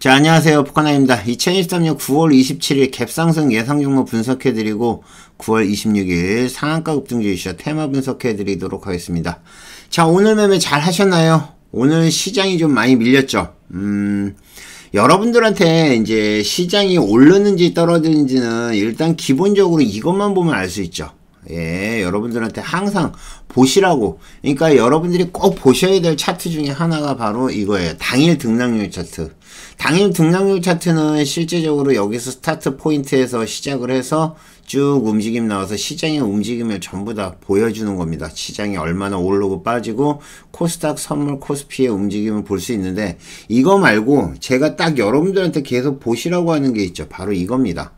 자 안녕하세요 포카나입니다 2023년 9월 27일 갭상승 예상 종목 분석해드리고 9월 26일 상한가 급등주의 시작 테마 분석해드리도록 하겠습니다 자 오늘 매매 잘 하셨나요? 오늘 시장이 좀 많이 밀렸죠 음 여러분들한테 이제 시장이 오르는지 떨어지는지는 일단 기본적으로 이것만 보면 알 수 있죠 예, 여러분들한테 항상 보시라고. 그러니까 여러분들이 꼭 보셔야 될 차트 중에 하나가 바로 이거예요. 당일 등락률 차트. 당일 등락률 차트는 실제적으로 여기서 스타트 포인트에서 시작을 해서 쭉 움직임 나와서 시장의 움직임을 전부 다 보여주는 겁니다. 시장이 얼마나 오르고 빠지고 코스닥, 선물, 코스피의 움직임을 볼 수 있는데 이거 말고 제가 딱 여러분들한테 계속 보시라고 하는 게 있죠. 바로 이겁니다.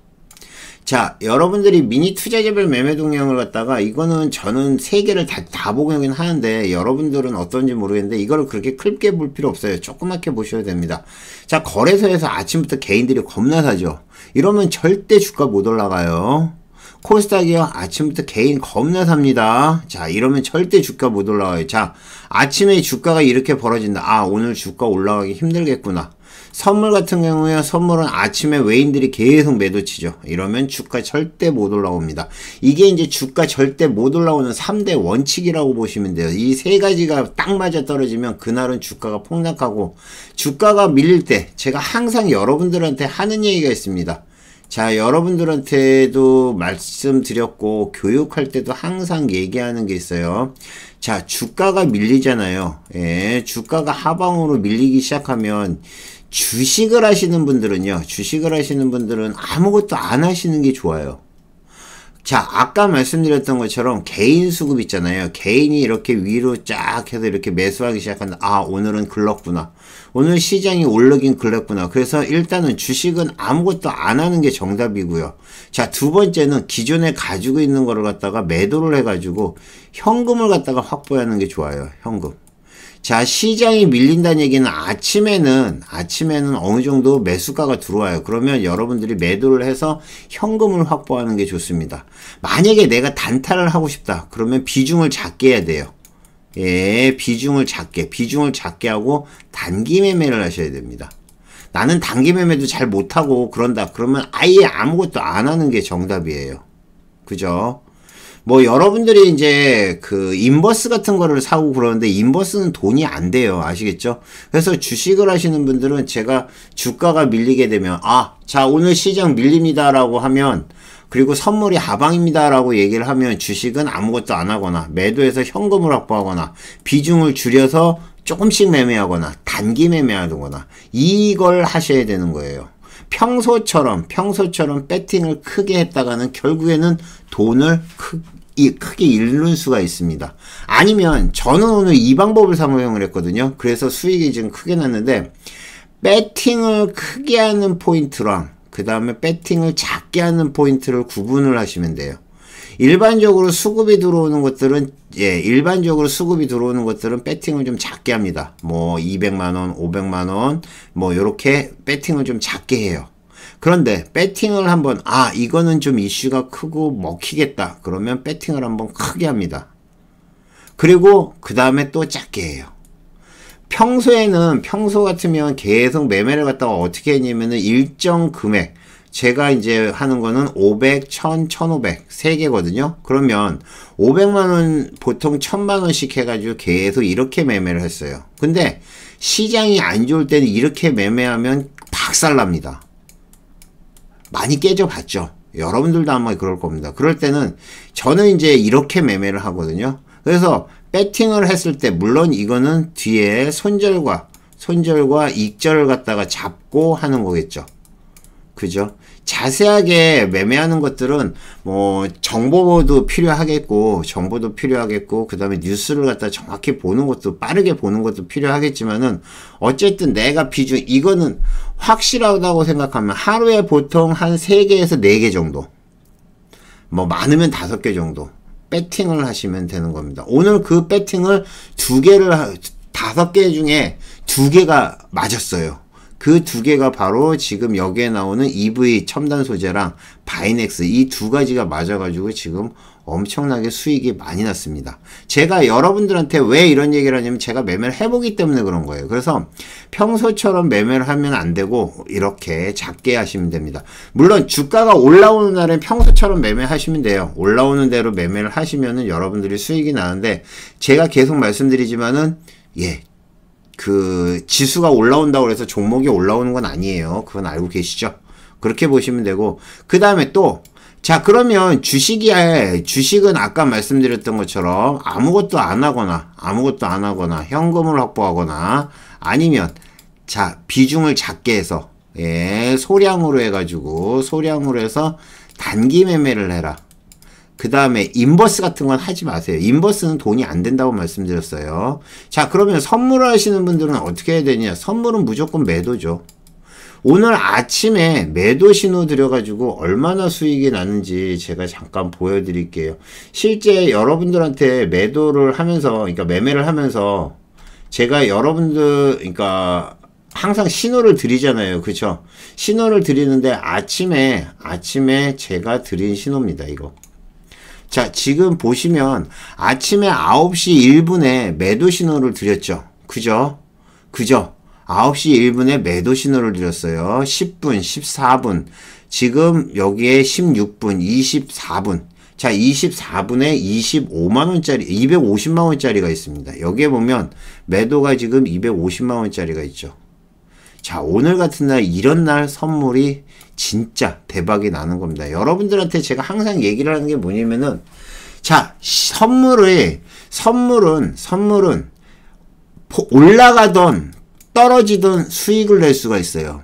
자 여러분들이 미니 투자재별 매매 동향을 갖다가 이거는 저는 세 개를 다, 다 보긴 하는데 여러분들은 어떤지 모르겠는데 이거를 그렇게 크게 볼 필요 없어요 조그맣게 보셔야 됩니다 자 거래소에서 아침부터 개인들이 겁나 사죠 이러면 절대 주가 못 올라가요 코스닥이요 아침부터 개인 겁나 삽니다 자 이러면 절대 주가 못 올라가요 자 아침에 주가가 이렇게 벌어진다 아 오늘 주가 올라가기 힘들겠구나 선물 같은 경우에 선물은 아침에 외인들이 계속 매도치죠. 이러면 주가 절대 못 올라옵니다. 이게 이제 주가 절대 못 올라오는 3대 원칙이라고 보시면 돼요. 이 세 가지가 딱 맞아 떨어지면 그날은 주가가 폭락하고 주가가 밀릴 때 제가 항상 여러분들한테 하는 얘기가 있습니다. 자 여러분들한테도 말씀드렸고 교육할 때도 항상 얘기하는 게 있어요 자 주가가 밀리잖아요 예 주가가 하방으로 밀리기 시작하면 주식을 하시는 분들은요, 주식을 하시는 분들은 아무것도 안 하시는 게 좋아요. 자, 아까 말씀드렸던 것처럼 개인 수급 있잖아요. 개인이 이렇게 위로 쫙 해서 이렇게 매수하기 시작한 아, 오늘은 글렀구나. 오늘 시장이 올르긴 글렀구나. 그래서 일단은 주식은 아무것도 안 하는 게 정답이고요. 자, 두 번째는 기존에 가지고 있는 거를 갖다가 매도를 해가지고 현금을 갖다가 확보하는 게 좋아요. 현금. 자, 시장이 밀린다는 얘기는 아침에는, 아침에는 어느 정도 매수가가 들어와요. 그러면 여러분들이 매도를 해서 현금을 확보하는 게 좋습니다. 만약에 내가 단타를 하고 싶다. 그러면 비중을 작게 해야 돼요. 예, 비중을 작게, 비중을 작게 하고 단기 매매를 하셔야 됩니다. 나는 단기 매매도 잘 못하고 그런다. 그러면 아예 아무것도 안 하는 게 정답이에요. 그죠? 뭐 여러분들이 이제 그 인버스 같은 거를 사고 그러는데 인버스는 돈이 안 돼요. 아시겠죠? 그래서 주식을 하시는 분들은 제가 주가가 밀리게 되면 아, 자, 오늘 시장 밀립니다라고 하면 그리고 선물이 하방입니다라고 얘기를 하면 주식은 아무것도 안 하거나 매도해서 현금을 확보하거나 비중을 줄여서 조금씩 매매하거나 단기 매매하거나 이걸 하셔야 되는 거예요. 평소처럼 평소처럼 배팅을 크게 했다가는 결국에는 돈을 크, 크게 잃는 수가 있습니다. 아니면 저는 오늘 이 방법을 사용을 했거든요. 그래서 수익이 지금 크게 났는데 배팅을 크게 하는 포인트랑 그 다음에 배팅을 작게 하는 포인트를 구분을 하시면 돼요. 일반적으로 수급이 들어오는 것들은 예, 일반적으로 수급이 들어오는 것들은 배팅을 좀 작게 합니다. 뭐 200만원, 500만원 뭐 이렇게 배팅을 좀 작게 해요. 그런데 배팅을 한번 아 이거는 좀 이슈가 크고 먹히겠다 그러면 배팅을 한번 크게 합니다. 그리고 그 다음에 또 작게 해요. 평소에는 평소 같으면 계속 매매를 갖다가 어떻게 했냐면은 일정 금액 제가 이제 하는 거는 500, 1000, 1500 3 개거든요. 그러면 500만 원 보통 1000만 원씩 해 가지고 계속 이렇게 매매를 했어요. 근데 시장이 안 좋을 때는 이렇게 매매하면 박살납니다. 많이 깨져 봤죠. 여러분들도 아마 그럴 겁니다. 그럴 때는 저는 이제 이렇게 매매를 하거든요. 그래서 배팅을 했을 때 물론 이거는 뒤에 손절과 손절과 익절을 갖다가 잡고 하는 거겠죠. 그죠? 자세하게 매매하는 것들은 뭐 정보도 필요하겠고 정보도 필요하겠고 그 다음에 뉴스를 갖다 정확히 보는 것도 빠르게 보는 것도 필요하겠지만은 어쨌든 내가 비중 이거는 확실하다고 생각하면 하루에 보통 한3개에서4개 정도 뭐 많으면 5개 정도 배팅을 하시면 되는 겁니다 오늘 그 배팅을 두개를 다섯 개 중에 두개가 맞았어요 그두 개가 바로 지금 여기에 나오는 EV 첨단 소재랑 바이넥스 이 두 가지가 맞아가지고 지금 엄청나게 수익이 많이 났습니다. 제가 여러분들한테 왜 이런 얘기를 하냐면 제가 매매를 해보기 때문에 그런 거예요. 그래서 평소처럼 매매를 하면 안 되고 이렇게 작게 하시면 됩니다. 물론 주가가 올라오는 날엔 평소처럼 매매하시면 돼요. 올라오는 대로 매매를 하시면은 여러분들이 수익이 나는데 제가 계속 말씀드리지만은 예, 그 지수가 올라온다고 해서 종목이 올라오는 건 아니에요. 그건 알고 계시죠? 그렇게 보시면 되고 그 다음에 또 자 그러면 주식이 주식은 아까 말씀드렸던 것처럼 아무것도 안 하거나 아무것도 안 하거나 현금을 확보하거나 아니면 자 비중을 작게 해서 예 소량으로 해가지고 소량으로 해서 단기 매매를 해라 그 다음에 인버스 같은 건 하지 마세요. 인버스는 돈이 안 된다고 말씀드렸어요. 자 그러면 선물하시는 분들은 어떻게 해야 되냐 선물은 무조건 매도죠. 오늘 아침에 매도 신호 드려가지고 얼마나 수익이 나는지 제가 잠깐 보여드릴게요. 실제 여러분들한테 매도를 하면서 그러니까 매매를 하면서 제가 여러분들 그러니까 항상 신호를 드리잖아요. 그쵸? 신호를 드리는데 아침에 아침에 제가 드린 신호입니다. 이거. 자, 지금 보시면 아침에 9시 1분에 매도 신호를 드렸죠. 그죠? 그죠? 9시 1분에 매도 신호를 드렸어요. 10분, 14분. 지금 여기에 16분, 24분. 자, 24분에 25만원짜리, 250만원짜리가 있습니다. 여기에 보면 매도가 지금 250만원짜리가 있죠. 자, 오늘 같은 날, 이런 날 선물이 진짜 대박이 나는 겁니다. 여러분들한테 제가 항상 얘기를 하는 게 뭐냐면은 자 선물의 선물은 선물은 올라가던 떨어지던 수익을 낼 수가 있어요.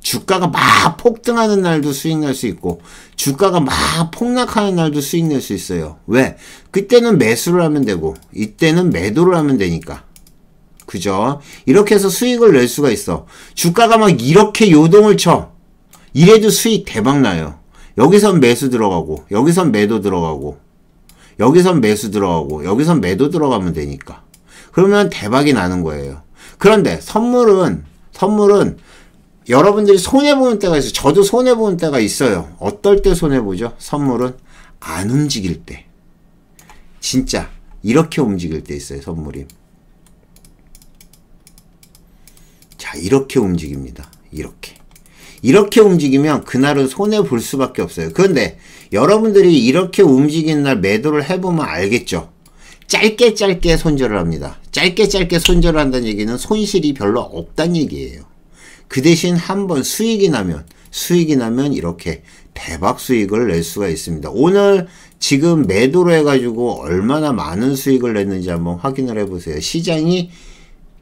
주가가 막 폭등하는 날도 수익 낼 수 있고 주가가 막 폭락하는 날도 수익 낼 수 있어요. 왜? 그때는 매수를 하면 되고 이때는 매도를 하면 되니까. 그죠? 이렇게 해서 수익을 낼 수가 있어. 주가가 막 이렇게 요동을 쳐. 이래도 수익 대박나요. 여기선 매수 들어가고 여기선 매도 들어가고 여기선 매수 들어가고 여기선 매도 들어가면 되니까 그러면 대박이 나는 거예요. 그런데 선물은 선물은 여러분들이 손해보는 때가 있어요. 저도 손해보는 때가 있어요. 어떨 때 손해보죠? 선물은 안 움직일 때. 진짜 이렇게 움직일 때 있어요. 선물이. 자 이렇게 움직입니다. 이렇게. 이렇게 움직이면 그날은 손해 볼 수밖에 없어요. 그런데 여러분들이 이렇게 움직이는 날 매도를 해보면 알겠죠. 짧게 짧게 손절을 합니다. 짧게 짧게 손절을 한다는 얘기는 손실이 별로 없다는 얘기예요. 그 대신 한 번 수익이 나면 수익이 나면 이렇게 대박 수익을 낼 수가 있습니다. 오늘 지금 매도로 해가지고 얼마나 많은 수익을 냈는지 한번 확인을 해보세요. 시장이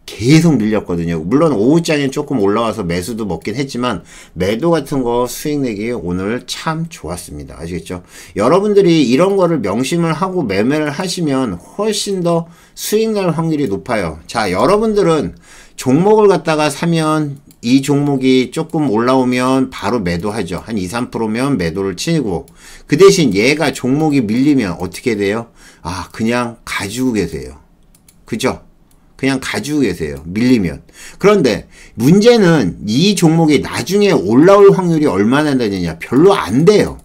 계속 밀렸거든요. 물론 오후장에 조금 올라와서 매수도 먹긴 했지만 매도 같은 거 수익 내기 오늘 참 좋았습니다. 아시겠죠? 여러분들이 이런 거를 명심을 하고 매매를 하시면 훨씬 더 수익 날 확률이 높아요. 자, 여러분들은 종목을 갖다가 사면 이 종목이 조금 올라오면 바로 매도하죠. 한 2, 3%면 매도를 치고 그 대신 얘가 종목이 밀리면 어떻게 돼요? 아, 그냥 가지고 계세요. 그죠? 그냥 가지고 계세요. 밀리면. 그런데 문제는 이 종목이 나중에 올라올 확률이 얼마나 되느냐. 별로 안 돼요.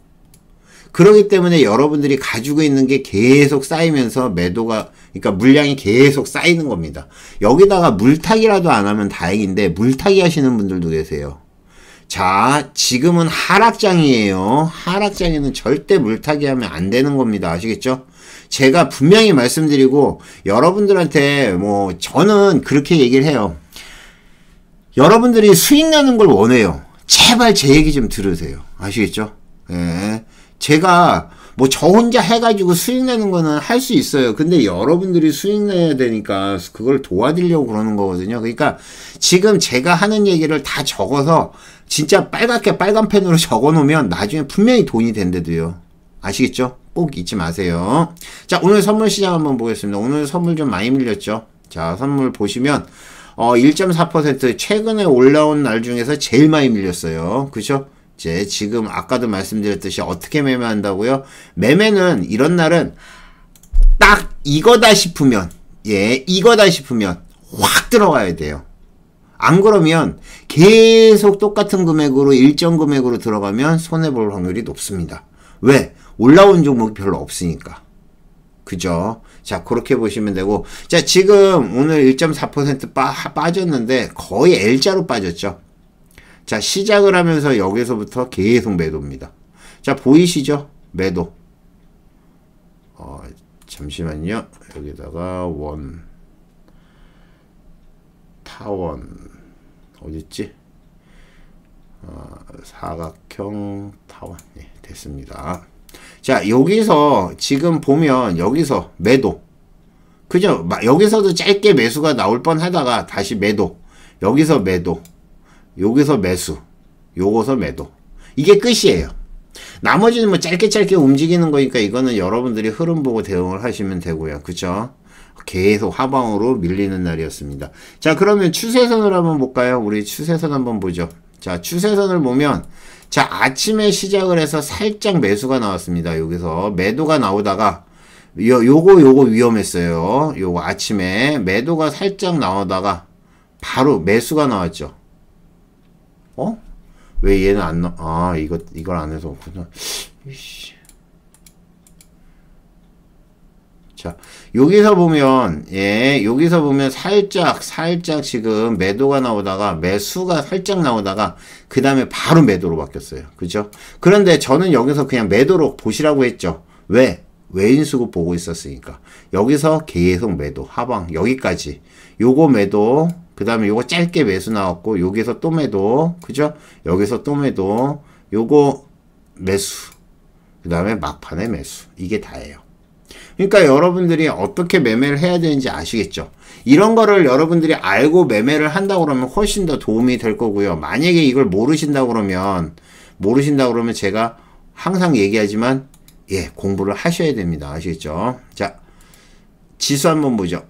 그러기 때문에 여러분들이 가지고 있는 게 계속 쌓이면서 매도가 그러니까 물량이 계속 쌓이는 겁니다. 여기다가 물타기라도 안 하면 다행인데 물타기 하시는 분들도 계세요. 자 지금은 하락장이에요. 하락장에는 절대 물타기 하면 안 되는 겁니다. 아시겠죠? 제가 분명히 말씀드리고 여러분들한테 뭐 저는 그렇게 얘기를 해요. 여러분들이 수익 내는걸 원해요. 제발 제 얘기 좀 들으세요. 아시겠죠? 예. 제가 뭐 저 혼자 해가지고 수익 내는 거는 할 수 있어요. 근데 여러분들이 수익 내야 되니까 그걸 도와드리려고 그러는 거거든요. 그러니까 지금 제가 하는 얘기를 다 적어서 진짜 빨갛게 빨간 펜으로 적어 놓으면 나중에 분명히 돈이 된대도요. 아시겠죠? 꼭 잊지 마세요. 자, 오늘 선물 시장 한번 보겠습니다. 오늘 선물 좀 많이 밀렸죠? 자, 선물 보시면 어, 1.4% 최근에 올라온 날 중에서 제일 많이 밀렸어요. 그죠? 이제 지금 아까도 말씀드렸듯이 어떻게 매매한다고요? 매매는 이런 날은 딱 이거다 싶으면 예, 이거다 싶으면 확 들어가야 돼요. 안 그러면 계속 똑같은 금액으로 일정 금액으로 들어가면 손해볼 확률이 높습니다. 왜? 올라온 종목이 별로 없으니까. 그죠? 자, 그렇게 보시면 되고. 자, 지금 오늘 1.4% 빠졌는데 거의 L자로 빠졌죠? 자, 시작을 하면서 여기서부터 계속 매도입니다. 자, 보이시죠? 매도. 어, 잠시만요. 여기다가 원. 타원. 어딨지? 어, 사각형 타원. 예, 됐습니다. 자 여기서 지금 보면 여기서 매도 그죠? 여기서도 짧게 매수가 나올 뻔 하다가 다시 매도 여기서 매도 여기서 매수 요거서 매도 이게 끝이에요 나머지는 뭐 짧게 짧게 움직이는 거니까 이거는 여러분들이 흐름 보고 대응을 하시면 되고요 그쵸? 계속 하방으로 밀리는 날이었습니다 자 그러면 추세선을 한번 볼까요? 우리 추세선 한번 보죠 자 추세선을 보면 자, 아침에 시작을 해서 살짝 매수가 나왔습니다. 여기서 매도가 나오다가 요, 요거 요거 위험했어요. 요거 아침에 매도가 살짝 나오다가 바로 매수가 나왔죠. 어? 왜 얘는 안 나? 아 이거 이걸 안 해서 그냥 이씨. 자, 그렇죠. 여기서 보면, 예, 여기서 보면 살짝, 살짝 지금 매도가 나오다가, 매수가 살짝 나오다가, 그 다음에 바로 매도로 바뀌었어요. 그죠? 그런데 저는 여기서 그냥 매도로 보시라고 했죠. 왜? 외인수급 보고 있었으니까. 여기서 계속 매도, 하방, 여기까지. 요거 매도, 그 다음에 요거 짧게 매수 나왔고, 여기서 또 매도, 그죠? 여기서 또 매도, 요거 매수, 그 다음에 막판에 매수. 이게 다예요. 그러니까 여러분들이 어떻게 매매를 해야 되는지 아시겠죠? 이런 거를 여러분들이 알고 매매를 한다 고 그러면 훨씬 더 도움이 될 거고요. 만약에 이걸 모르신다 고 그러면 모르신다 고 그러면 제가 항상 얘기하지만 예, 공부를 하셔야 됩니다. 아시겠죠? 자, 지수 한번 보죠.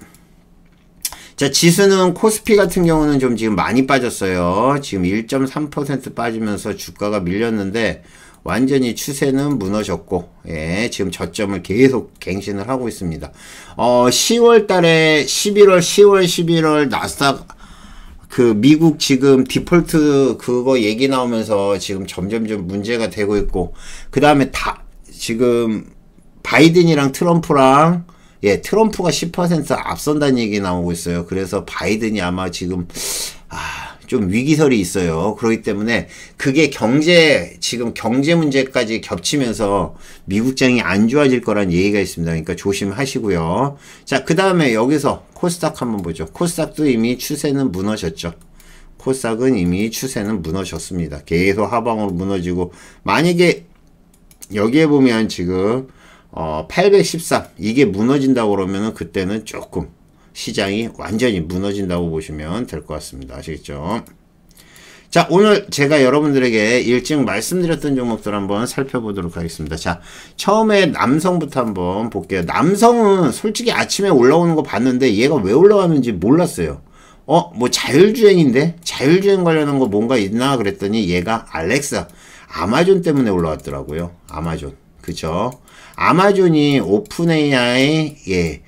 자, 지수는 코스피 같은 경우는 좀 지금 많이 빠졌어요. 지금 1.3% 빠지면서 주가가 밀렸는데 완전히 추세는 무너졌고 예, 지금 저점을 계속 갱신을 하고 있습니다. 어, 10월 달에 11월 10월 11월 나스닥 그 미국 지금 디폴트 그거 얘기 나오면서 지금 점점점 문제가 되고 있고 그다음에 다 지금 바이든이랑 트럼프랑 예, 트럼프가 10% 앞선다는 얘기 나오고 있어요. 그래서 바이든이 아마 지금 아좀 위기설이 있어요. 그렇기 때문에 그게 경제 지금 경제 문제까지 겹치면서 미국장이 안 좋아질 거란 얘기가 있습니다. 그러니까 조심하시고요. 자, 그다음에 여기서 코스닥 한번 보죠. 코스닥도 이미 추세는 무너졌죠. 코스닥은 이미 추세는 무너졌습니다. 계속 하방으로 무너지고 만약에 여기에 보면 지금 어, 813 이게 무너진다고 그러면은 그때는 조금 시장이 완전히 무너진다고 보시면 될 것 같습니다. 아시겠죠? 자 오늘 제가 여러분들에게 일찍 말씀드렸던 종목들 한번 살펴보도록 하겠습니다 자 처음에 남성부터 한번 볼게요 남성은 솔직히 아침에 올라오는 거 봤는데 얘가 왜 올라왔는지 몰랐어요 어 뭐 자율주행인데 자율주행 관련한 거 뭔가 있나 그랬더니 얘가 알렉사 아마존 때문에 올라왔더라고요 아마존 그죠 아마존이 오픈 AI 예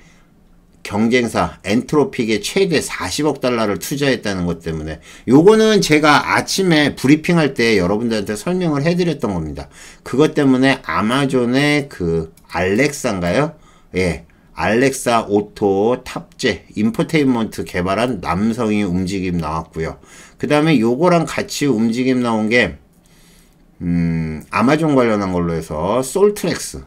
경쟁사 엔트로픽에 최대 40억 달러를 투자했다는 것 때문에 요거는 제가 아침에 브리핑할 때 여러분들한테 설명을 해드렸던 겁니다. 그것 때문에 아마존의 그 알렉사인가요? 예. 알렉사 오토 탑재 인포테인먼트 개발한 남성이 움직임 나왔고요. 그 다음에 요거랑 같이 움직임 나온 게 음, 아마존 관련한 걸로 해서 솔트렉스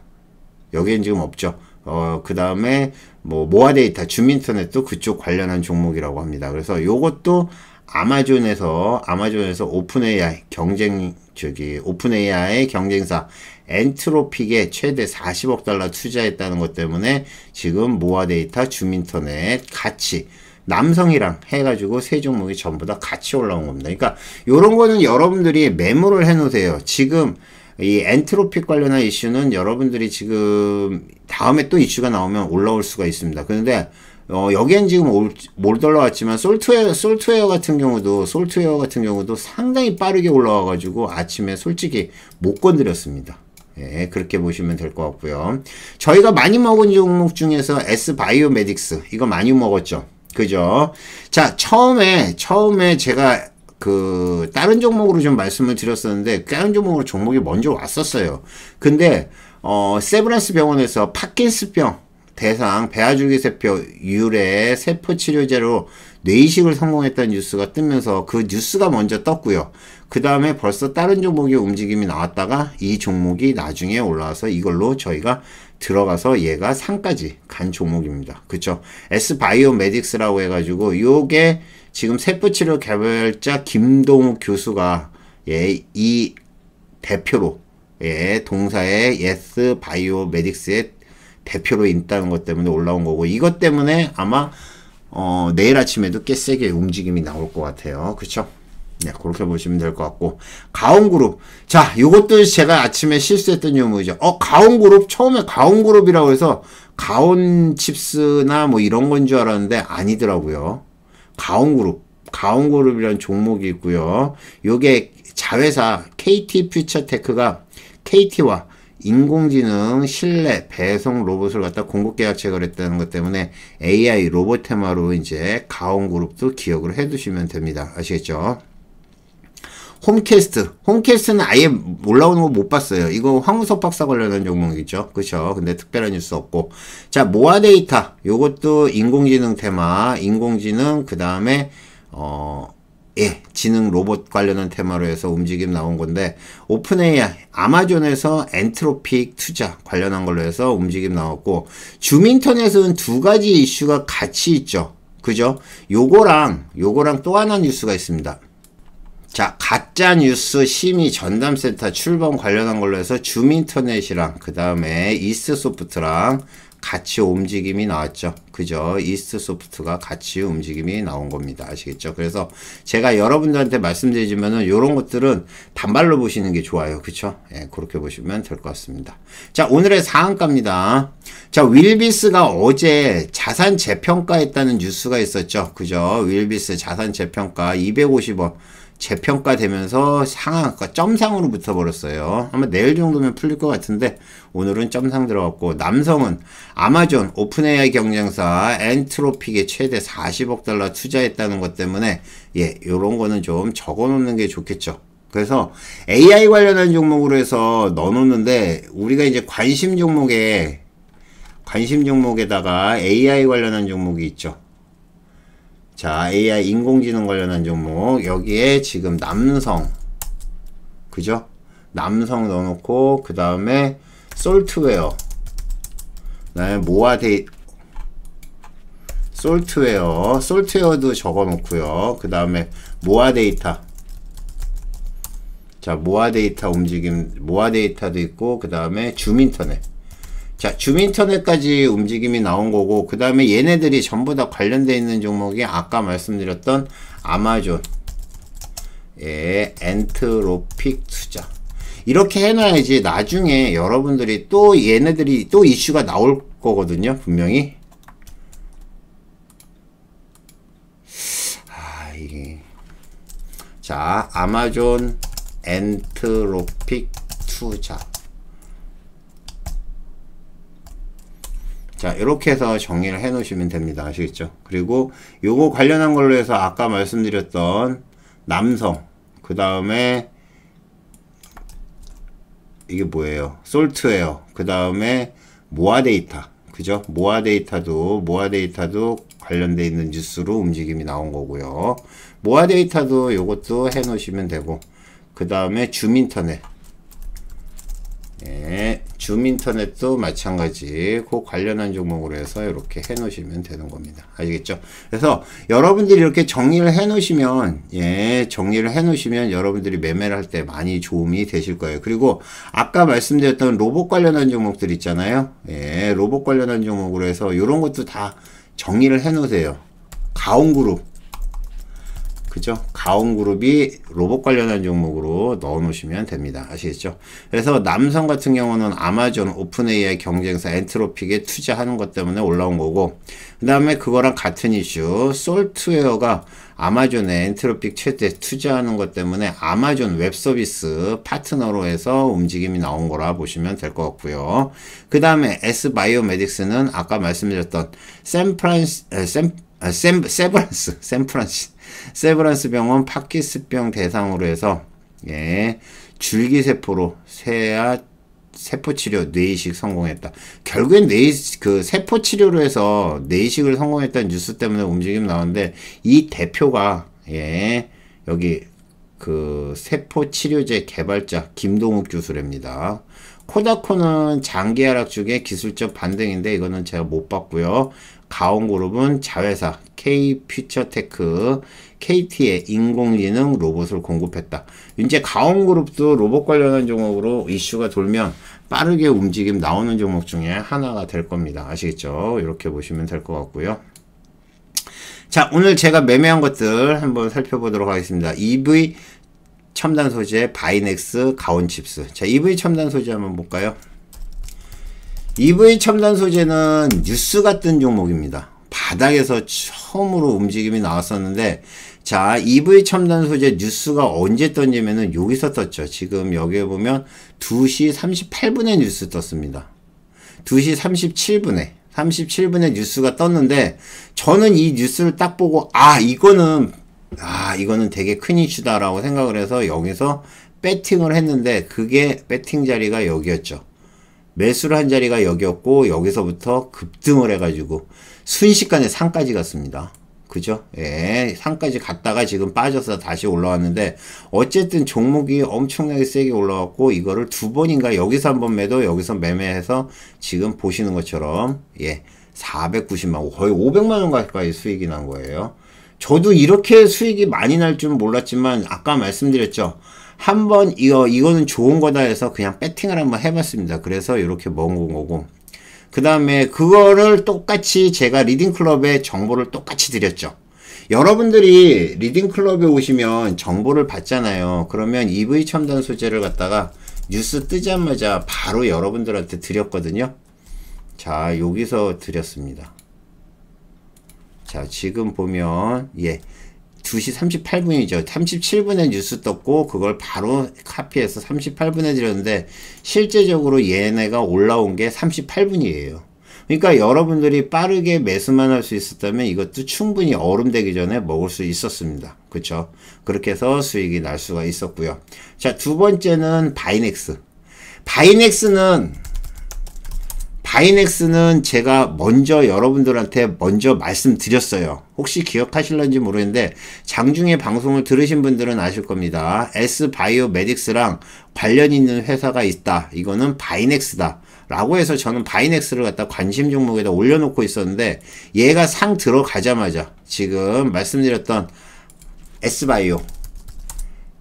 여기엔 지금 없죠. 어, 그 다음에 뭐 모아 데이터 주민터넷도 그쪽 관련한 종목이라고 합니다. 그래서 요것도 아마존에서 아마존에서 오픈 AI 경쟁 저기 오픈 AI의 경쟁사 엔트로픽에 최대 40억 달러 투자했다는 것 때문에 지금 모아 데이터 주민터넷 같이 남성이랑 해가지고 세 종목이 전부 다 같이 올라온 겁니다. 그러니까 이런 거는 여러분들이 매물을 해놓으세요. 지금 이엔트로픽 관련한 이슈는 여러분들이 지금 다음에 또 이슈가 나오면 올라올 수가 있습니다. 그런데 어, 여기엔 지금 올, 못 올라왔지만 솔트웨어, 솔트웨어 같은 경우도 솔트웨어 같은 경우도 상당히 빠르게 올라와가지고 아침에 솔직히 못 건드렸습니다. 예, 그렇게 보시면 될 것 같고요. 저희가 많이 먹은 종목 중에서 S 바이오메딕스 이거 많이 먹었죠. 그죠? 자, 처음에 처음에 제가 그 다른 종목으로 좀 말씀을 드렸었는데 다른 종목으로 종목이 먼저 왔었어요. 근데 어 세브란스 병원에서 파킨스병 대상 배아줄기세포 유래 세포 치료제로 뇌이식을 성공했다는 뉴스가 뜨면서 그 뉴스가 먼저 떴고요. 그 다음에 벌써 다른 종목의 움직임이 나왔다가 이 종목이 나중에 올라와서 이걸로 저희가 들어가서 얘가 상까지 간 종목입니다. 그쵸? S 바이오메딕스라고 해가지고 요게 지금 세포치료 개발자 김동욱 교수가 예, 이 대표로 예, 동사의 예스 바이오 메딕스의 대표로 있다는 것 때문에 올라온 거고 이것 때문에 아마 어, 내일 아침에도 꽤 세게 움직임이 나올 것 같아요. 그쵸? 네, 그렇게 보시면 될 것 같고. 가온그룹. 자, 요것도 제가 아침에 실수했던 유무이죠. 어, 가온그룹? 처음에 가온그룹이라고 해서 가온칩스나 뭐 이런 건 줄 알았는데 아니더라고요. 가온그룹 가온그룹이라는 종목이 있고요. 요게 자회사 KT 퓨처테크가 KT와 인공지능 실내 배송 로봇을 갖다 공급 계약책을 했다는 것 때문에 AI 로봇 테마로 이제 가온그룹도 기억을 해두시면 됩니다. 아시겠죠? 홈캐스트. 홈캐스트는 아예 올라오는 거 못 봤어요. 이거 황우석 박사 관련한 종목이죠. 그쵸. 근데 특별한 뉴스 없고. 자, 모아 데이터. 요것도 인공지능 테마. 인공지능, 그 다음에, 어, 예, 지능 로봇 관련한 테마로 해서 움직임 나온 건데 오픈 AI 아마존에서 엔트로픽 투자 관련한 걸로 해서 움직임 나왔고 주민턴에서는두 가지 이슈가 같이 있죠. 그죠? 요거랑 요거랑 또 하나 뉴스가 있습니다. 자 가짜 뉴스 심의 전담센터 출범 관련한 걸로 해서 주민터넷이랑 그 다음에 이스소프트랑 트 같이 움직임이 나왔죠. 그죠? 이스소프트가 트 같이 움직임이 나온 겁니다. 아시겠죠? 그래서 제가 여러분들한테 말씀드리지만은 이런 것들은 단발로 보시는 게 좋아요. 그쵸? 예, 그렇게 보시면 될 것 같습니다. 자, 오늘의 상한가입니다. 자, 윌비스가 어제 자산 재평가했다는 뉴스가 있었죠. 그죠? 윌비스 자산 재평가 250원. 재평가되면서 상한가 그러니까 점상으로 붙어버렸어요. 아마 내일 정도면 풀릴 것 같은데 오늘은 점상 들어갔고 남성은 아마존 오픈AI 경쟁사 엔트로픽에 최대 40억 달러 투자했다는 것 때문에 예 요런 거는 좀 적어놓는 게 좋겠죠. 그래서 AI 관련한 종목으로 해서 넣어놓는데 우리가 이제 관심 종목에 관심 종목에다가 AI 관련한 종목이 있죠. 자, AI 인공지능 관련한 종목. 여기에 지금 남성. 그죠? 남성 넣어놓고, 그 다음에 솔트웨어. 그 다음에 모아데이, 솔트웨어. 솔트웨어도 적어 놓고요. 그 다음에 모아 데이터. 자, 모아 데이터 움직임, 모아 데이터도 있고, 그 다음에 줌 인터넷. 자, 주민터넷까지 움직임이 나온 거고, 그 다음에 얘네들이 전부 다 관련되어 있는 종목이 아까 말씀드렸던 아마존, 예, 엔트로픽 투자. 이렇게 해놔야지 나중에 여러분들이 또 얘네들이 또 이슈가 나올 거거든요, 분명히. 아, 이게. 자, 아마존 엔트로픽 투자. 자 이렇게 해서 정리를 해 놓으시면 됩니다 아시겠죠 그리고 요거 관련한 걸로 해서 아까 말씀드렸던 남성 그 다음에 이게 뭐예요 솔트웨어 그 다음에 모아 데이터 그죠 모아 데이터도 모아 데이터도 관련돼 있는 뉴스로 움직임이 나온 거고요 모아 데이터도 요것도 해 놓으시면 되고 그 다음에 줌인터넷 예, 줌 인터넷도 마찬가지 그 관련한 종목으로 해서 이렇게 해 놓으시면 되는 겁니다 아시겠죠 그래서 여러분들이 이렇게 정리를 해 놓으시면 예 정리를 해 놓으시면 여러분들이 매매를 할 때 많이 도움이 되실 거예요 그리고 아까 말씀드렸던 로봇 관련한 종목들 있잖아요 예 로봇 관련한 종목으로 해서 이런 것도 다 정리를 해 놓으세요 가온그룹 그죠? 가온그룹이 로봇 관련한 종목으로 넣어놓으시면 됩니다. 아시겠죠? 그래서 남성 같은 경우는 아마존, 오픈AI 경쟁사 엔트로픽에 투자하는 것 때문에 올라온 거고 그 다음에 그거랑 같은 이슈 솔트웨어가 아마존의 엔트로픽 최대 투자하는 것 때문에 아마존 웹서비스 파트너로 해서 움직임이 나온 거라 보시면 될 것 같고요. 그 다음에 S바이오메딕스는 아까 말씀드렸던 샌프란시, 아, 샌, 아, 샌, 샌브란스, 샌프란시 세브란스 병원 파키스병 대상으로 해서 예, 줄기세포로 세아 세포치료 뇌이식 성공했다. 결국엔 뇌이 그 세포치료로 해서 뇌이식을 성공했다는 뉴스 때문에 움직임 나왔는데이 대표가 예 여기 그 세포치료제 개발자 김동욱 교수랍니다. 코다코는 장기 하락 중에 기술적 반등인데 이거는 제가 못 봤고요. 가온그룹은 자회사 K퓨처테크, KT의 인공지능 로봇을 공급했다. 이제 가온그룹도 로봇 관련한 종목으로 이슈가 돌면 빠르게 움직임 나오는 종목 중에 하나가 될 겁니다. 아시겠죠? 이렇게 보시면 될 것 같고요. 자, 오늘 제가 매매한 것들 한번 살펴보도록 하겠습니다. EV 첨단 소재 바이넥스 가온칩스. 자, EV 첨단 소재 한번 볼까요? EV 첨단 소재는 뉴스 가뜬 종목입니다. 바닥에서 처음으로 움직임이 나왔었는데 자 EV 첨단 소재 뉴스가 언제 떴냐면은 여기서 떴죠. 지금 여기에 보면 2시 38분에 뉴스 떴습니다. 2시 37분에 37분에 뉴스가 떴는데 저는 이 뉴스를 딱 보고 아 이거는 아 이거는 되게 큰 이슈다라고 생각을 해서 여기서 배팅을 했는데 그게 배팅 자리가 여기였죠. 매수를 한 자리가 여기였고 여기서부터 급등을 해가지고 순식간에 상까지 갔습니다. 그죠? 예, 상까지 갔다가 지금 빠져서 다시 올라왔는데 어쨌든 종목이 엄청나게 세게 올라왔고 이거를 두 번인가 여기서 한 번 매도 여기서 매매해서 지금 보시는 것처럼 예, 490만 원 거의 500만 원 가까이 수익이 난 거예요. 저도 이렇게 수익이 많이 날 줄 몰랐지만 아까 말씀드렸죠. 한번 이거 이거는 좋은 거다 해서 그냥 배팅을 한번 해봤습니다. 그래서 이렇게 먹은 거고 그 다음에 그거를 똑같이 제가 리딩클럽에 정보를 똑같이 드렸죠. 여러분들이 리딩클럽에 오시면 정보를 받잖아요. 그러면 EV 첨단 소재를 갖다가 뉴스 뜨자마자 바로 여러분들한테 드렸거든요. 자 여기서 드렸습니다. 자 지금 보면 예 2시 38분이죠. 37분에 뉴스 떴고 그걸 바로 카피해서 38분에 드렸는데 실제적으로 얘네가 올라온 게 38분이에요. 그러니까 여러분들이 빠르게 매수만 할 수 있었다면 이것도 충분히 얼음 되기 전에 먹을 수 있었습니다. 그렇죠? 그렇게 해서 수익이 날 수가 있었고요. 자, 두 번째는 바이넥스. 바이넥스는 바이넥스는 제가 먼저 여러분들한테 먼저 말씀드렸어요. 혹시 기억하실런지 모르겠는데 장중에 방송을 들으신 분들은 아실 겁니다. S바이오메딕스랑 관련 있는 회사가 있다. 이거는 바이넥스다. 라고 해서 저는 바이넥스를 갖다 관심 종목에다 올려놓고 있었는데 얘가 상 들어가자마자 지금 말씀드렸던 S바이오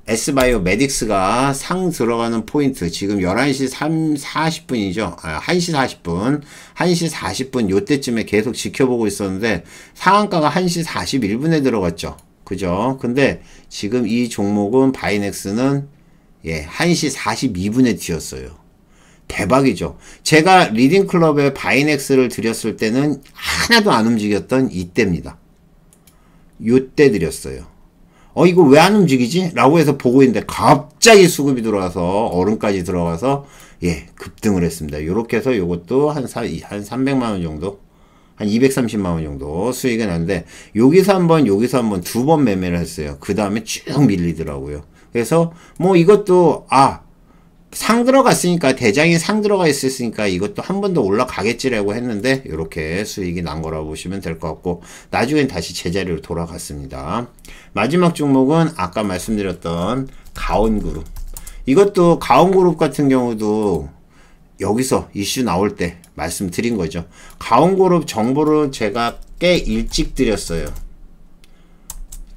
S바이오 메딕스가 상 들어가는 포인트 지금 11시 3, 40분이죠 아, 1시 40분 1시 40분 요때쯤에 계속 지켜보고 있었는데 상한가가 1시 41분에 들어갔죠 그죠 근데 지금 이 종목은 바이넥스는 예 1시 42분에 뛰었어요 대박이죠 제가 리딩클럽에 바이넥스를 드렸을 때는 하나도 안 움직였던 이때입니다 요때 드렸어요 어 이거 왜 안 움직이지? 라고 해서 보고 있는데 갑자기 수급이 들어와서 얼음까지 들어가서 예 급등을 했습니다. 요렇게 해서 요것도 한, 한 300만원 정도 한 230만원 정도 수익이 나는데 여기서 한번 여기서 한번 두 번 매매를 했어요. 그 다음에 쭉 밀리더라고요. 그래서 뭐 이것도 아상 들어갔으니까 대장이 상 들어가 있었으니까 이것도 한 번 더 올라가겠지라고 했는데 이렇게 수익이 난 거라고 보시면 될 것 같고 나중엔 다시 제자리로 돌아갔습니다. 마지막 종목은 아까 말씀드렸던 가온그룹 이것도 가온그룹 같은 경우도 여기서 이슈 나올 때 말씀드린 거죠. 가온그룹 정보를 제가 꽤 일찍 드렸어요.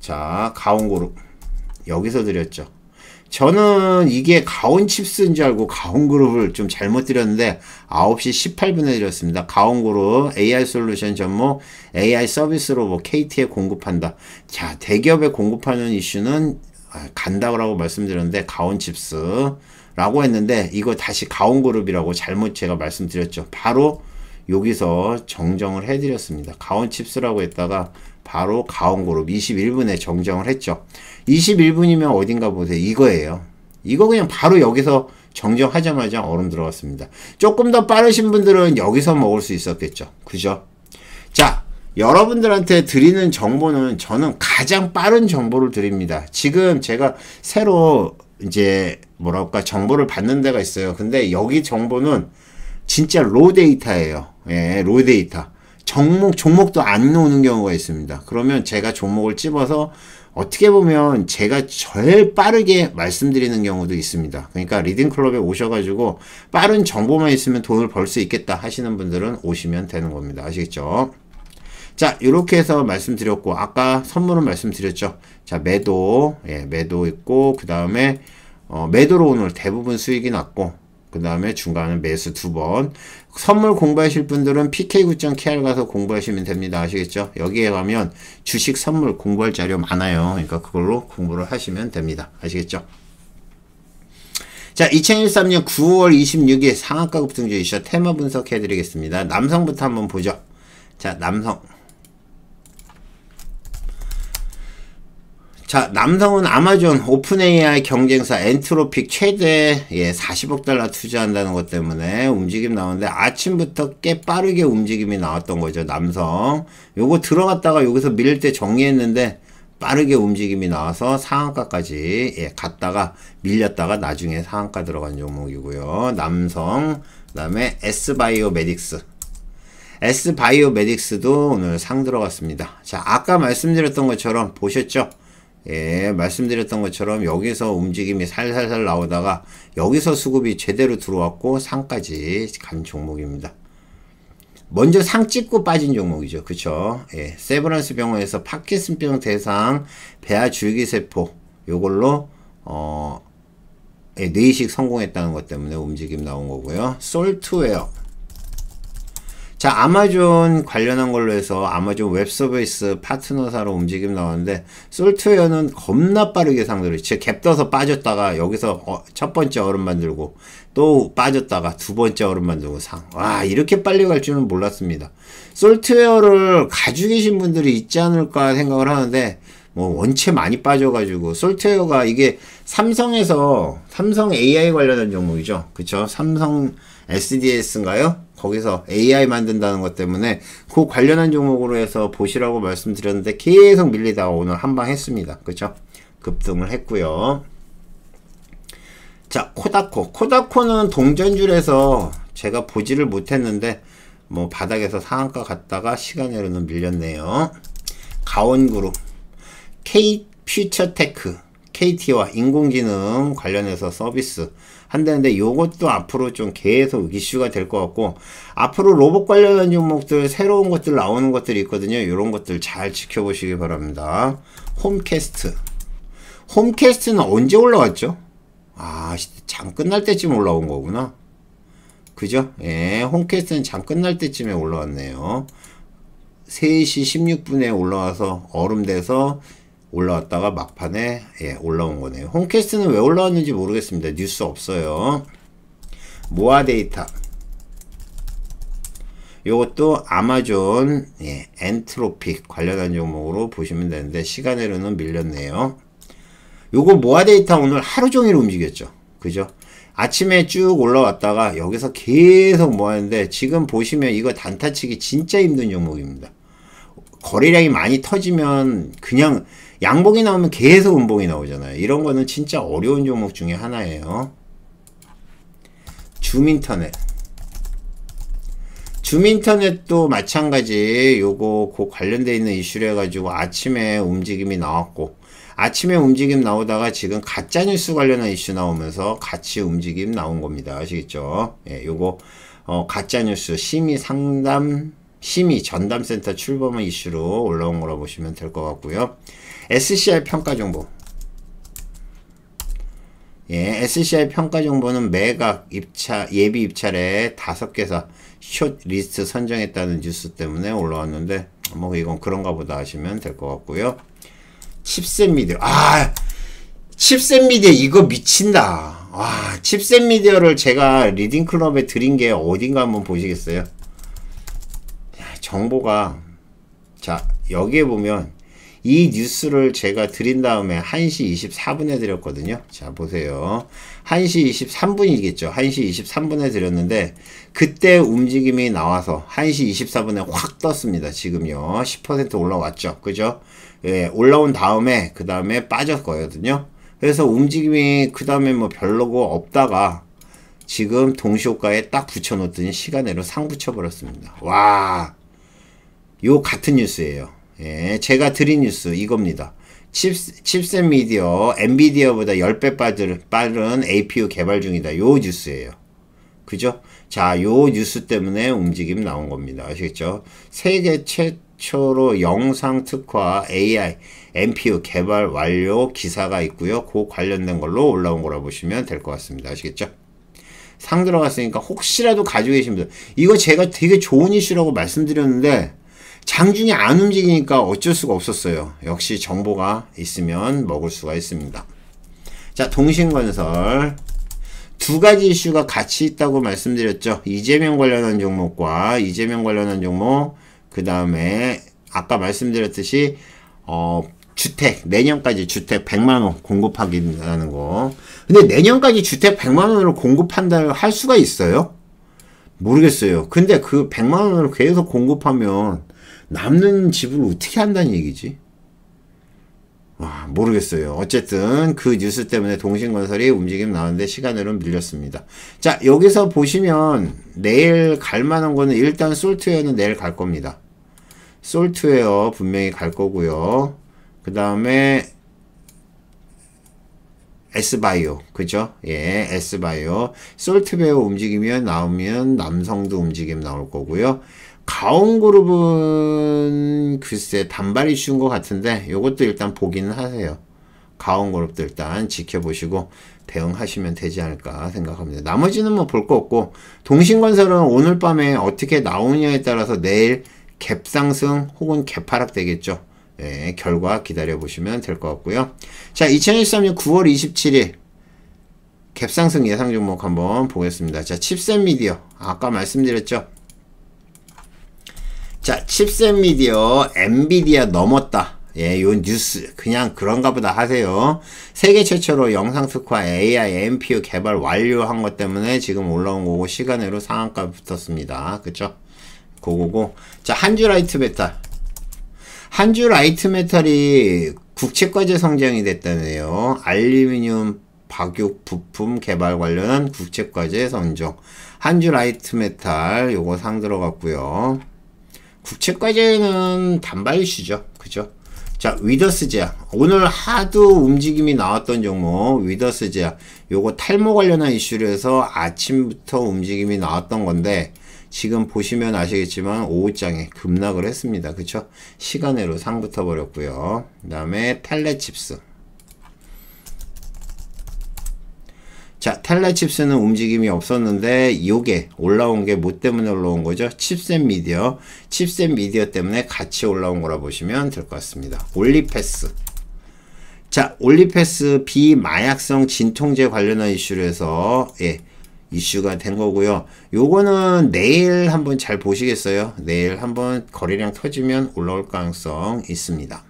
자 가온그룹 여기서 드렸죠. 저는 이게 가온 칩스인 줄 알고 가온 그룹을 좀 잘못 드렸는데 9시 18분에 드렸습니다. 가온 그룹 AI 솔루션 전목 AI 서비스로 뭐 KT에 공급한다. 자 대기업에 공급하는 이슈는 아, 간다고 말씀드렸는데 가온 칩스 라고 했는데 이거 다시 가온 그룹이라고 잘못 제가 말씀드렸죠. 바로 여기서 정정을 해드렸습니다. 가온 칩스라고 했다가 바로 가온그룹 21분에 정정을 했죠. 21분이면 어딘가 보세요. 이거예요. 이거 그냥 바로 여기서 정정하자마자 얼음 들어갔습니다. 조금 더 빠르신 분들은 여기서 먹을 수 있었겠죠. 그죠? 자, 여러분들한테 드리는 정보는 저는 가장 빠른 정보를 드립니다. 지금 제가 새로 이제 뭐랄까 정보를 받는 데가 있어요. 근데 여기 정보는 진짜 로 데이터예요. 예, 로 데이터. 종목, 종목도 안 나오는 경우가 있습니다. 그러면 제가 종목을 집어서 어떻게 보면 제가 제일 빠르게 말씀드리는 경우도 있습니다. 그러니까 리딩클럽에 오셔가지고 빠른 정보만 있으면 돈을 벌 수 있겠다 하시는 분들은 오시면 되는 겁니다. 아시겠죠? 자 이렇게 해서 말씀드렸고 아까 선물은 말씀드렸죠 자 매도 예 매도 있고 그 다음에 어, 매도로 오늘 대부분 수익이 났고 그 다음에 중간에 매수 두 번. 선물 공부하실 분들은 pk9.kr 가서 공부하시면 됩니다. 아시겠죠? 여기에 가면 주식 선물 공부할 자료 많아요. 그러니까 그걸로 공부를 하시면 됩니다. 아시겠죠? 자, 2013년 9월 26일 상한가 급등주이 테마 분석해드리겠습니다. 남성부터 한번 보죠. 자, 남성. 자, 남성은 아마존 오픈 AI 경쟁사 엔트로픽 최대 예, 40억 달러 투자한다는 것 때문에 움직임 나오는데 아침부터 꽤 빠르게 움직임이 나왔던 거죠, 남성. 요거 들어갔다가 여기서 밀릴 때 정리했는데 빠르게 움직임이 나와서 상한가까지 예, 갔다가 밀렸다가 나중에 상한가 들어간 종목이고요. 남성, 그 다음에 S바이오메딕스. S바이오메딕스도 오늘 상 들어갔습니다. 자, 아까 말씀드렸던 것처럼 보셨죠? 예, 말씀드렸던 것처럼 여기서 움직임이 살살살 나오다가 여기서 수급이 제대로 들어왔고 상까지 간 종목입니다. 먼저 상 찍고 빠진 종목이죠. 그쵸? 예, 세브란스 병원에서 파킨슨병 대상 배아 줄기세포 요걸로 어, 예, 뇌이식 네 성공했다는 것 때문에 움직임 나온 거고요. 솔트웨어 자 아마존 관련한 걸로 해서 아마존 웹서비스 파트너사로 움직임 나왔는데 솔트웨어는 겁나 빠르게 상대로 했죠. 갭 떠서 빠졌다가 여기서 어, 첫 번째 얼음 만들고 또 빠졌다가 두 번째 얼음 만들고 상와 이렇게 빨리 갈 줄은 몰랐습니다 솔트웨어를 가지고 계신 분들이 있지 않을까 생각을 하는데 뭐 원체 많이 빠져가지고 솔트웨어가 이게 삼성에서 삼성 AI 관련된 종목이죠 그쵸 삼성 SDS인가요? 거기서 AI 만든다는 것 때문에 그 관련한 종목으로 해서 보시라고 말씀드렸는데 계속 밀리다가 오늘 한방 했습니다. 그죠? 급등을 했고요. 자, 코다코. 코다코는 동전줄에서 제가 보지를 못했는데 뭐 바닥에서 상한가 갔다가 시간 으로는 밀렸네요. 가온그룹, K 퓨처테크, KT와 인공지능 관련해서 서비스 한다는데 이것도 앞으로 좀 계속 이슈가 될 것 같고 앞으로 로봇 관련된 종목들 새로운 것들 나오는 것들이 있거든요. 이런 것들 잘 지켜보시기 바랍니다. 홈캐스트 홈캐스트는 언제 올라왔죠? 아, 잠 끝날 때쯤 올라온 거구나. 그죠? 예, 홈캐스트는 잠 끝날 때쯤에 올라왔네요. 3시 16분에 올라와서 얼음돼서 올라왔다가 막판에 예, 올라온 거네요. 홈캐스트는 왜 올라왔는지 모르겠습니다. 뉴스 없어요. 모아 데이터 이것도 아마존 예, 엔트로픽 관련한 종목으로 보시면 되는데 시간으로는 밀렸네요. 요거 모아 데이터 오늘 하루 종일 움직였죠. 그죠? 아침에 쭉 올라왔다가 여기서 계속 모았는데 지금 보시면 이거 단타치기 진짜 힘든 종목입니다. 거래량이 많이 터지면 그냥 양봉이 나오면 계속 음봉이 나오잖아요. 이런 거는 진짜 어려운 종목 중에 하나예요. 주민터넷 주민터넷도 마찬가지 요거 그관련되어 있는 이슈래 가지고 아침에 움직임이 나왔고 아침에 움직임 나오다가 지금 가짜뉴스 관련한 이슈 나오면서 같이 움직임 나온 겁니다 아시겠죠 예 요거 어, 가짜뉴스 심의 상담 심의 전담센터 출범의 이슈로 올라온 거라 보시면 될 것 같고요 SCI 평가 정보. 예, SCI 평가 정보는 매각 입찰 예비 입찰에 다섯 개사 숏리스트 선정했다는 뉴스 때문에 올라왔는데 뭐 이건 그런가 보다 하시면 될 것 같고요. 칩셋 미디어. 아, 칩셋 미디어 이거 미친다. 와, 아, 칩셋 미디어를 제가 리딩 클럽에 드린 게 어딘가 한번 보시겠어요? 정보가 자, 여기에 보면 이 뉴스를 제가 드린 다음에 1시 24분에 드렸거든요. 자, 보세요. 1시 23분이겠죠. 1시 23분에 드렸는데, 그때 움직임이 나와서 1시 24분에 확 떴습니다. 지금요. 10% 올라왔죠. 그죠? 예, 올라온 다음에, 그 다음에 빠졌거든요. 그래서 움직임이 그 다음에 뭐 별로고 없다가, 지금 동시효과에딱 붙여놓더니 시간으로 상 붙여버렸습니다. 와, 요 같은 뉴스예요. 예, 제가 드린 뉴스 이겁니다. 칩, 칩셋 미디어, 엔비디어보다 10배 빠른, 빠른 APU 개발 중이다. 요 뉴스예요. 그죠? 자, 요 뉴스 때문에 움직임 나온 겁니다. 아시겠죠? 세계 최초로 영상 특화 AI NPU 개발 완료 기사가 있고요. 그 관련된 걸로 올라온 거라 고 보시면 될 것 같습니다. 아시겠죠? 상 들어갔으니까 혹시라도 가지고 계신 분들 이거 제가 되게 좋은 이슈라고 말씀드렸는데 장중에 안 움직이니까 어쩔 수가 없었어요. 역시 정보가 있으면 먹을 수가 있습니다. 자, 동신건설. 두 가지 이슈가 같이 있다고 말씀드렸죠. 이재명 관련한 종목과 이재명 관련한 종목, 그 다음에 아까 말씀드렸듯이 어, 주택 내년까지 주택 100만 원 공급하기라는 거. 근데 내년까지 주택 100만 원으로 공급한다고 할 수가 있어요? 모르겠어요. 근데 그 100만 원으로 계속 공급하면 남는 집을 어떻게 한다는 얘기지? 와, 모르겠어요. 어쨌든 그 뉴스 때문에 동신건설이 움직임 나왔는데 시간으로는 밀렸습니다. 자, 여기서 보시면 내일 갈 만한 거는 일단 솔트웨어는 내일 갈 겁니다. 솔트웨어 분명히 갈 거고요. 그 다음에 S바이오 그죠? 예 S바이오 솔트웨어 움직이 나오면 남성도 움직임 나올 거고요 가온그룹은 글쎄 단발이 쉬운 것 같은데 이것도 일단 보기는 하세요. 가온그룹도 일단 지켜보시고 대응하시면 되지 않을까 생각합니다. 나머지는 뭐 볼 거 없고 동신건설은 오늘 밤에 어떻게 나오느냐에 따라서 내일 갭상승 혹은 갭하락 되겠죠. 예, 결과 기다려보시면 될 것 같고요. 자, 2 0 1 3년 9월 27일 갭상승 예상 종목 한번 보겠습니다. 자, 칩셋 미디어 아까 말씀드렸죠. 자, 칩셋 미디어, 엔비디아 넘었다. 예, 요 뉴스 그냥 그런가 보다 하세요. 세계 최초로 영상 특화 AI MPU 개발 완료한 것 때문에 지금 올라온 거고 시간으로 상한가 붙었습니다. 그쵸? 고고고. 자, 한주 라이트 메탈. 한주 라이트 메탈이 국채과제 성장이 됐다네요. 알루미늄 박육 부품 개발 관련한 국채과제 선정. 한주 라이트 메탈 요거 상 들어갔고요. 국채과제는 단발 이슈죠. 그죠? 자, 위더스 제약. 오늘 하도 움직임이 나왔던 종목, 위더스 제약. 요거 탈모 관련한 이슈로 해서 아침부터 움직임이 나왔던 건데, 지금 보시면 아시겠지만 오후장에 급락을 했습니다. 그쵸? 시간으로 상부터버렸고요그 다음에 탈레칩스. 자, 텔레 칩스는 움직임이 없었는데 요게 올라온 게 뭐 때문에 올라온 거죠? 칩셋 미디어. 칩셋 미디어 때문에 같이 올라온 거라 보시면 될 것 같습니다. 올리패스. 자, 올리패스 비마약성 진통제 관련한 이슈로 해서 예. 이슈가 된 거고요. 요거는 내일 한번 잘 보시겠어요? 내일 한번 거래량 터지면 올라올 가능성 있습니다.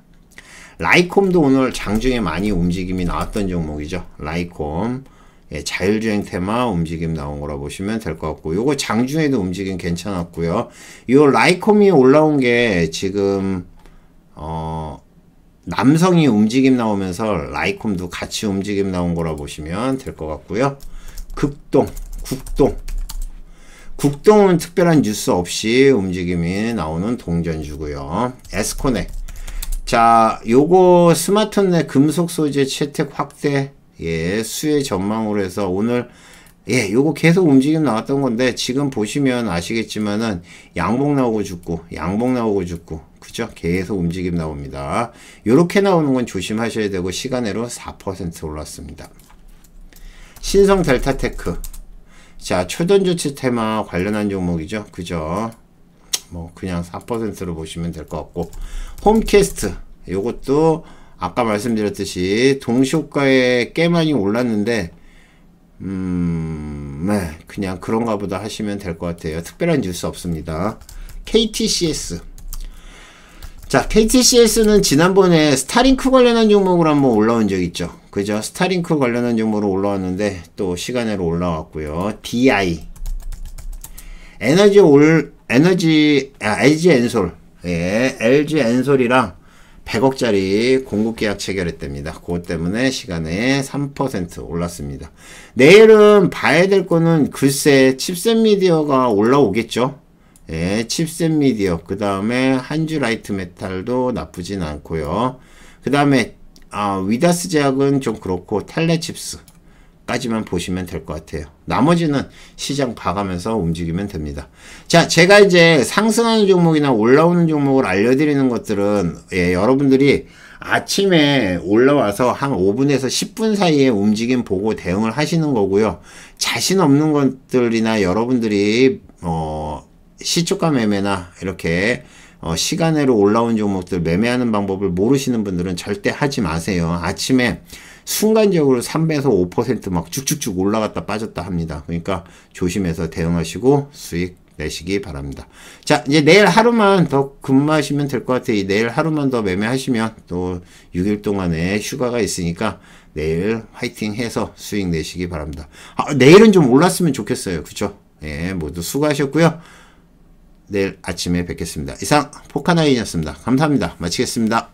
라이콤도 오늘 장중에 많이 움직임이 나왔던 종목이죠. 라이콤. 예, 자율주행 테마 움직임 나온 거라 보시면 될 것 같고 요거 장중에도 움직임 괜찮았고요 요 라이콤이 올라온 게 지금 어 남성이 움직임 나오면서 라이콤도 같이 움직임 나온 거라 보시면 될 것 같고요 극동 국동 국동은 특별한 뉴스 없이 움직임이 나오는 동전주고요 에스코넥 자 요거 스마트넷 금속 소재 채택 확대 예, 수의 전망으로 해서 오늘 예, 요거 계속 움직임 나왔던 건데 지금 보시면 아시겠지만은 양봉 나오고 죽고 양봉 나오고 죽고 그죠? 계속 움직임 나옵니다. 요렇게 나오는 건 조심하셔야 되고 시간으로 4% 올랐습니다. 신성 델타테크 자, 초전조치 테마 관련한 종목이죠. 그죠? 뭐 그냥 4%로 보시면 될 것 같고 홈캐스트 요것도 아까 말씀드렸듯이 동시효과에 꽤 많이 올랐는데 음, 네, 그냥 그런가 보다 하시면 될 것 같아요. 특별한 뉴스 없습니다. KTCS. 자, KTCS는 지난번에 스타링크 관련한 종목으로 한번 올라온 적 있죠. 그죠? 스타링크 관련한 종목으로 올라왔는데 또 시간으로 올라왔고요. DI. 에너지 올, 에너지, 아, LG 엔솔. 예, LG 엔솔이랑 100억짜리 공급 계약 체결했답니다. 그것 때문에 시간에 3% 올랐습니다. 내일은 봐야 될 거는 글쎄 칩셋 미디어가 올라오겠죠. 예, 칩셋 미디어 그 다음에 한주 라이트 메탈도 나쁘진 않고요. 그 다음에 아, 위다스 제약은 좀 그렇고 텔레칩스 까지만 보시면 될 것 같아요. 나머지는 시장 봐가면서 움직이면 됩니다. 자, 제가 이제 상승하는 종목이나 올라오는 종목을 알려드리는 것들은 예, 여러분들이 아침에 올라와서 한 5분에서 10분 사이에 움직임 보고 대응을 하시는 거고요. 자신 없는 것들이나 여러분들이 어, 시초가 매매나 이렇게 어, 시간으로 올라온 종목들 매매하는 방법을 모르시는 분들은 절대 하지 마세요. 아침에 순간적으로 3배에서 5%막 쭉쭉쭉 올라갔다 빠졌다 합니다. 그러니까 조심해서 대응하시고 수익 내시기 바랍니다. 자 이제 내일 하루만 더 근무하시면 될 것 같아요. 내일 하루만 더 매매하시면 또 6일 동안에 휴가가 있으니까 내일 화이팅 해서 수익 내시기 바랍니다. 아, 내일은 좀 올랐으면 좋겠어요. 그쵸? 예, 모두 수고하셨고요. 내일 아침에 뵙겠습니다. 이상 포카나인이었습니다. 감사합니다. 마치겠습니다.